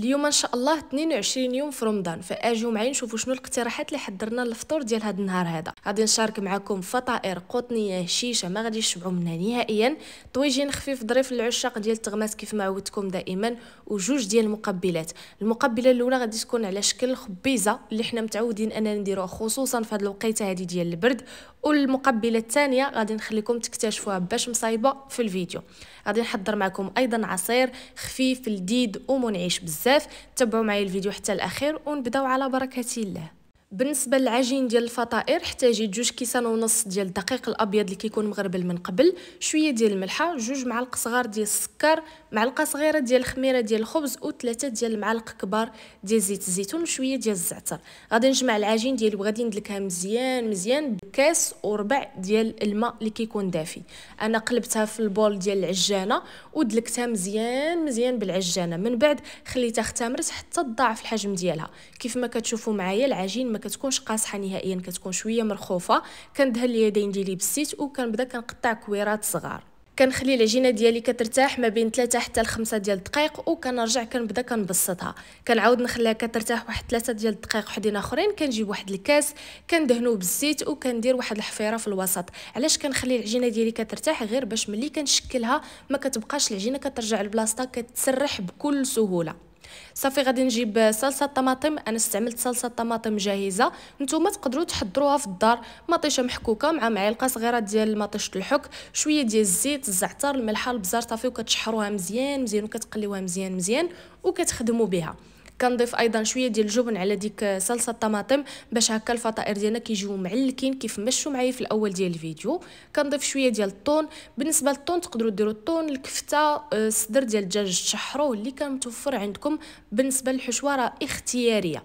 اليوم ان شاء الله 22 يوم في رمضان فاجيو معايا نشوفوا شنو الاقتراحات اللي حضرنا للفطور ديال هذا النهار هذا غادي نشارك معكم فطائر قطنيه هشيشه ما غاديش تشبعوا منها نهائيا طويجين خفيف ظريف للعشاق ديال التغماس كيف ما عودتكم دائما وجوج ديال المقبلات المقبله الاولى غادي تكون على شكل خبيزه اللي حنا متعودين اننا نديروها خصوصا في هذه الوقيته هذه ديال البرد والمقبله الثانيه غادي نخليكم تكتشفوها باش مصايبه في الفيديو غادي نحضر معكم ايضا عصير خفيف لذيذ ومنعش بزاف بزاف تبعوا معايا الفيديو حتى الاخير ونبداو على بركه الله بالنسبه للعجين ديال الفطائر احتاجي جوج كيسان ونص ديال الدقيق الابيض اللي كيكون مغربل من قبل شويه ديال الملحه جوج معالق صغار ديال السكر معلقه صغيره ديال الخميره ديال الخبز وثلاثه ديال المعالق كبار ديال زيت الزيتون وشويه ديال الزعتر غادي نجمع العجين ديالي وغادي ندلكها مزيان مزيان بكاس وربع ديال الماء اللي كيكون دافي انا قلبتها في البول ديال العجانه ودلكتها مزيان مزيان بالعجانه من بعد خليتها اختمرت حتى تضاعف الحجم ديالها كيف ما كتشوفوا معايا العجين ما كتكونش قاصحه نهائيا كتكون شويه مرخوفه كندهن اليدين ديالي بالزيت وكنبدا كنقطع كويرات صغار كنخلي العجينه ديالي كترتاح ما بين 3 حتى ل 5 ديال الدقائق وكنرجع كنبدا كنبسطها كنعاود نخليها كترتاح واحد 3 ديال الدقائق وحدين اخرين كنجيب واحد الكاس كندهنوه بالزيت وكندير واحد الحفيره في الوسط علاش كنخلي العجينه ديالي كترتاح غير باش ملي كنشكلها ما كتبقاش العجينه كترجع لبلاصتها كتسرح بكل سهوله صافي غادي نجيب صلصه طماطم انا استعملت صلصه طماطم جاهزه نتوما تقدروا تحضروها في الدار مطيشه محكوكه مع معلقه صغيره ديال مطيشه الحك شويه ديال الزيت الزعتر الملح البزار صافي وكتشحروها مزيان مزيان وكتقليوها مزيان مزيان وكتخدموا بها كنضيف ايضا شويه ديال الجبن على ديك صلصه الطماطم باش هكا الفطائر ديالنا كيجيو معلكين كيف مشوا معايا في الاول ديال الفيديو كنضيف شويه ديال الطون بالنسبه للطون تقدروا ديروا الطون الكفته آه، الصدر ديال الدجاج تشحروه اللي كان متوفر عندكم بالنسبه للحشوه راه اختياريه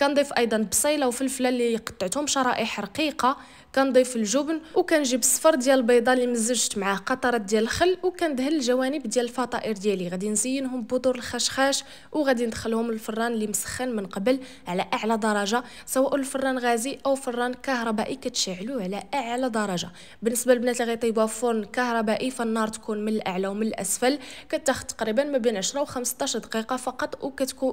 كنضيف ايضا بصيله وفلفله اللي قطعتهم شرائح رقيقه كنضيف الجبن وكنجيب الصفر ديال البيضه اللي مزجت معاه قطرات ديال الخل وكندهن الجوانب ديال الفطائر ديالي غادي نزينهم بودر الخشخاش وغادي ندخلهم للفران اللي مسخن من قبل على اعلى درجه سواء الفران غازي او فران كهربائي كتشعلوه على اعلى درجه بالنسبه للبنات اللي غيطيبوها في فرن كهربائي فالنار تكون من الاعلى ومن الاسفل كتاخذ تقريبا ما بين 10 و 15 دقيقه فقط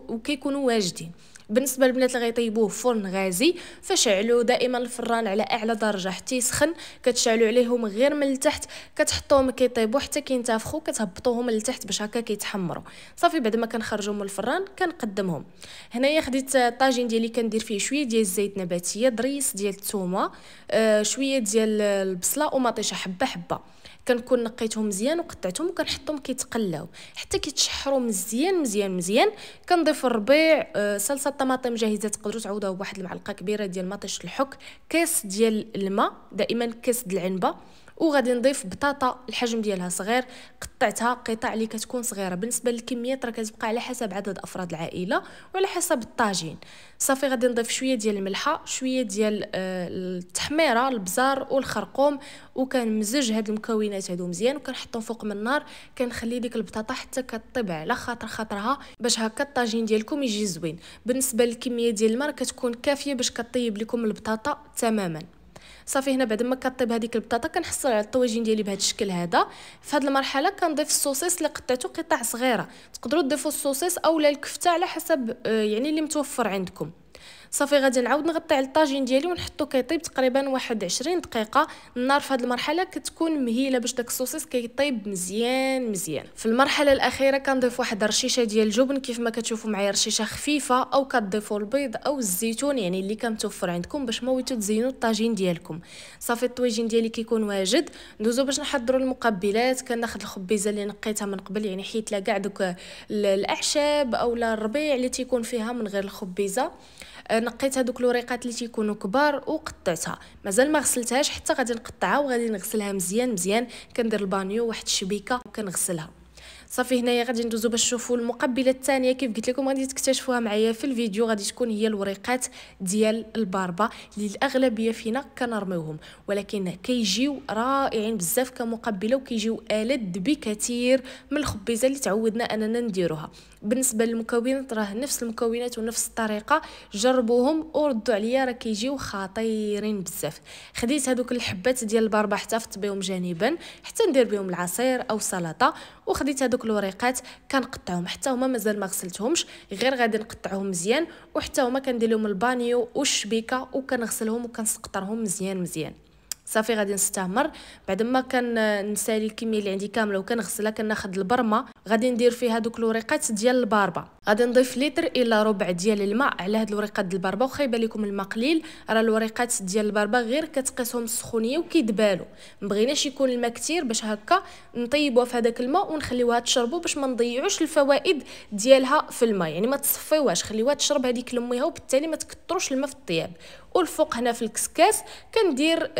وكيكونوا واجدين بالنسبه للبنات اللي غيطيبوه في فرن غازي فشعلوا دائما الفران على اعلى درجه الدرجه حتى يسخن كتشعلو عليهم غير من التحت كتحطوهم كيطيبو حتى كينتفخو كتهبطوهم لتحت باش هكا كيتحمروا صافي بعد ما كنخرجو من الفران كنقدمهم هنايا خديت الطاجين ديالي كندير فيه شويه ديال الزيت نباتيه ضريس ديال الثومه آه شويه ديال البصله ومطيشه حبه حبه كنكون نقيتهم مزيان وقطعتهم وكنحطهم كيتقلاو حتى كيتشحروا مزيان مزيان مزيان كنضيف الربيع آه صلصه الطماطم جاهزه تقدروا تعوضوها بواحد المعلقه كبيره ديال مطيش الحك كاس ديال الماء دائما كاس ديال العنبه وغادي نضيف بطاطا الحجم ديالها صغير قطعتها قطع اللي كتكون صغيره بالنسبه للكميات راه كتبقى على حسب عدد افراد العائله وعلى حسب الطاجين صافي غادي نضيف شويه ديال الملحه شويه ديال آه، التحميره البزار والخرقوم وكنمزج هاد المكونات هادو مزيان وكنحطهم فوق من النار كنخلي ديك البطاطا حتى كطيب على خاطر خاطرها باش هكا الطاجين ديالكم يجي زوين بالنسبه للكميه ديال الماء كتكون كافيه باش كطيب لكم البطاطا تماما صافي هنا بعد ما كطيب هذيك البطاطا كنحصل على الطواجين ديالي بهذا الشكل هذا في هذه المرحله كنضيف السوسيس اللي قطعته قطع صغيره تقدروا تضيفوا السوسيس اولا الكفته على حسب آه، يعني اللي متوفر عندكم صافي غادي نعاود نغطي على الطاجين ديالي ونحطو كيطيب تقريبا واحد عشرين دقيقه النار في هذه المرحله كتكون مهيله باش داك الصوصيص كيطيب مزيان مزيان في المرحله الاخيره كنضيف واحد رشيشه ديال الجبن كيف ما كتشوفوا معايا رشيشه خفيفه او كتضيفوا البيض او الزيتون يعني اللي كمتوفر عندكم باش بغيتو تزينوا الطاجين ديالكم صافي الطويجين ديالي كيكون واجد ندوزو باش نحضروا المقبلات كناخذ الخبيزه اللي نقيتها من قبل يعني حيت لا كاع دوك الاعشاب اولا الربيع اللي تيكون فيها من غير الخبيزه أه، نقيت هذوك الوريقات اللي تيكونوا كبار وقطعتها مازال ما غسلتهاش حتى غادي نقطعها وغادي نغسلها مزيان مزيان كندير البانيو واحد الشبيكه وكنغسلها صافي هنايا غادي ندوزو باش نشوفو المقبله الثانيه كيف قلت لكم غادي تكتشفوها معايا في الفيديو غادي تكون هي الوريقات ديال الباربه اللي الاغلبيه فينا كنرميوهم ولكن كيجيو رائعين بزاف كمقبله وكيجيو الد بكثير من الخبيزه اللي تعودنا اننا نديروها بالنسبه للمكونات راه نفس المكونات ونفس الطريقه جربوهم وردوا عليا راه كيجيو خطيرين بزاف خديت هذوك الحبات ديال الباربه احتفظت بهم جانبا حتى ندير بهم العصير او سلطه وخديت هذوك الوريقات كنقطعهم حتى هما مازال ما غسلتهمش غير غادي نقطعهم مزيان وحتى هما كندير لهم البانيو والشبيكه وكنغسلهم وكنسقطرهم مزيان مزيان صافي غادي نستعمر بعد ما كنسالي الكميه اللي عندي كامله وكنغسلها كناخذ البرمه غادي ندير فيها دوك الوريقات ديال الباربه غادي نضيف لتر الى ربع ديال الماء على هاد الوريقات ديال الباربه وخا يبان لكم الماء قليل راه الوريقات ديال الباربه غير كتقيسهم السخونيه وكيدبالوا مبغيناش يكون الماء كتير باش هكا نطيبوها في هذاك الماء ونخليوها تشربوا باش ما نضيعوش الفوائد ديالها في الماء يعني ما تصفيوهاش خليوها تشرب هذيك الميه وبالتالي ما تكثروش الماء في الطياب والفوق هنا في الكسكاس كندير آه،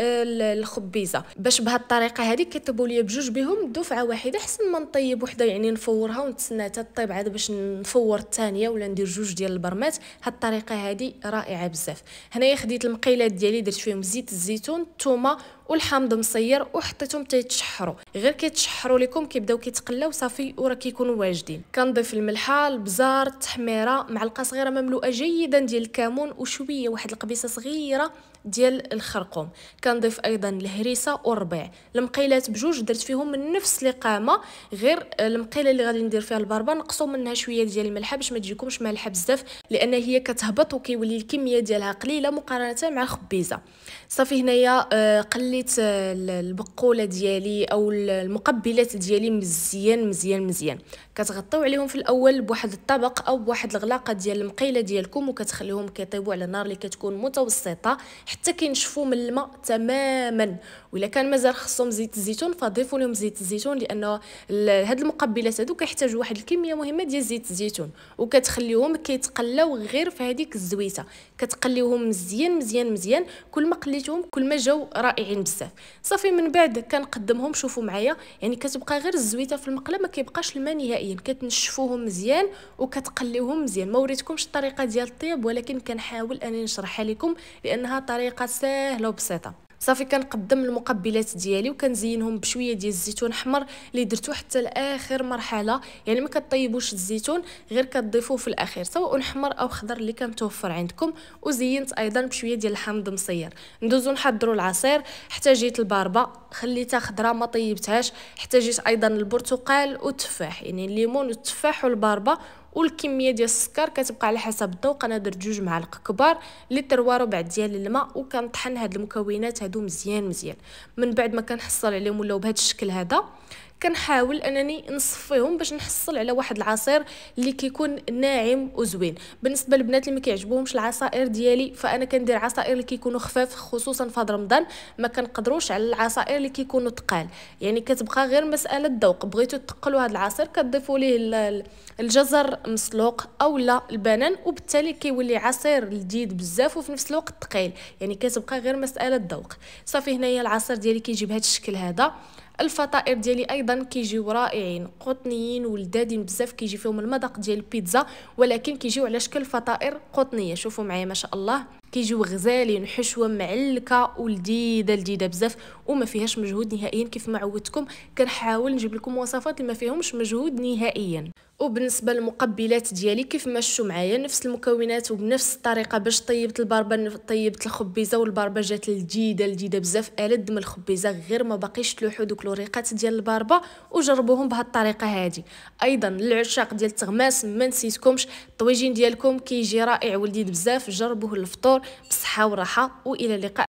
الخبيزه باش بهاد الطريقه هذه كيطيبوا لي بجوج بهم دفعه واحده احسن ما نطيب وحده يعني نفورها ونتسنى حتى طيب عاد باش نفور الثانيه ولا ندير جوج ديال البرمات هاد الطريقه هادي رائعه بزاف هنايا خديت المقيلات ديالي درت فيهم زيت الزيتون الثومه والحامض مصير وحطيتهم تيتشحروا غير كيتشحروا لكم كيبداو كيتقلاو صافي وراه كيكونوا واجدين كنضيف الملحه البزار التحميره معلقه صغيره مملوءه جيدا ديال الكمون وشويه واحد القبيصه صغيره ديال الخرقوم كنضيف ايضا الهريسه والربيع المقيلات بجوج درت فيهم من نفس القامه غير المقيله اللي غادي ندير فيها البربه نقصوا منها شويه ديال الملحه باش ما تجيكمش مالحه بزاف لان هي كتهبط وكيولي الكميه ديالها قليله مقارنه مع الخبيزه صافي هنايا آه، قل خليت البقوله ديالي او المقبلات ديالي مزيان مزيان مزيان كتغطيو عليهم في الاول بواحد الطبق او بواحد الغلاقه ديال المقيله ديالكم وكتخليهم كيطيبوا على نار اللي كتكون متوسطه حتى كينشفوا من الماء تماما ولا كان مازال خصهم زيت الزيتون فضيفوا لهم زيت الزيتون لانه هاد المقبلات هادو كيحتاجوا واحد الكميه مهمه ديال زيت الزيتون وكتخليهم كيتقلاو غير في هذيك الزويته كتقليوهم مزيان مزيان مزيان كل ما قليتهم كل ما جاو رائعين بزاف صافي من بعد كنقدمهم شوفوا معايا يعني كتبقى غير الزويته في المقله ما كيبقاش الماء نهائيا كتنشفوهم مزيان وكتقليوهم مزيان ما وريتكمش الطريقه ديال الطياب ولكن كنحاول انني نشرحها لكم لانها طريقه سهله وبسيطه صافي كنقدم المقبلات ديالي وكنزينهم بشويه ديال الزيتون احمر اللي درتو حتى لاخر مرحله يعني ما كطيبوش الزيتون غير كتضيفوه في الاخير سواء احمر او خضر اللي كان متوفر عندكم وزينت ايضا بشويه ديال الحامض مصير ندوزو نحضروا العصير احتاجيت الباربه خليتها خضراء ما طيبتهاش احتاجيت ايضا البرتقال والتفاح يعني الليمون والتفاح والباربه والكميه ديال السكر كتبقى على حسب الذوق انا درت جوج معالق كبار لتر وربع ديال الماء وكنطحن هاد المكونات هادو مزيان مزيان من بعد ما كنحصل عليهم ولاو بهذا الشكل هذا كنحاول انني نصفيهم باش نحصل على واحد العصير اللي كيكون ناعم وزوين بالنسبه للبنات اللي ما كيعجبوهمش العصائر ديالي فانا كندير عصائر اللي كيكونوا خفاف خصوصا في رمضان ما كنقدروش على العصائر اللي كيكونوا ثقال يعني كتبقى غير مساله ذوق بغيتو تقلوا هذا العصير كتضيفوا ليه الجزر مسلوق اولا البنان وبالتالي كيولي عصير لذيذ بزاف وفي نفس الوقت ثقيل يعني كتبقى غير مساله ذوق صافي هنايا العصير ديالي كيجي بهذا الشكل هذا الفطائر ديالي ايضا كيجيو رائعين قطنيين ولدادين بزاف كيجي فيهم المذاق ديال البيتزا ولكن كيجيو على شكل فطائر قطنيه شوفوا معايا ما شاء الله كيجيو غزالين حشوه معلكه ولذيذه لذيذه بزاف وما فيهاش مجهود نهائيا كيف ما عودتكم كنحاول نجيب لكم وصفات اللي ما فيهمش مجهود نهائيا وبالنسبه للمقبلات ديالي كيف ما شفتوا معايا نفس المكونات وبنفس الطريقه باش طيبت البربه طيبت الخبيزه والبربه جات لذيذه لذيذه بزاف الد من الخبيزه غير ما باقيش تلوحوا دوك الوريقات ديال البربه وجربوهم بهاد الطريقه هادي ايضا العشاق ديال التغماس ما نسيتكمش الطويجين ديالكم كيجي رائع ولذيذ بزاف جربوه للفطور بصحة وراحة وإلى اللقاء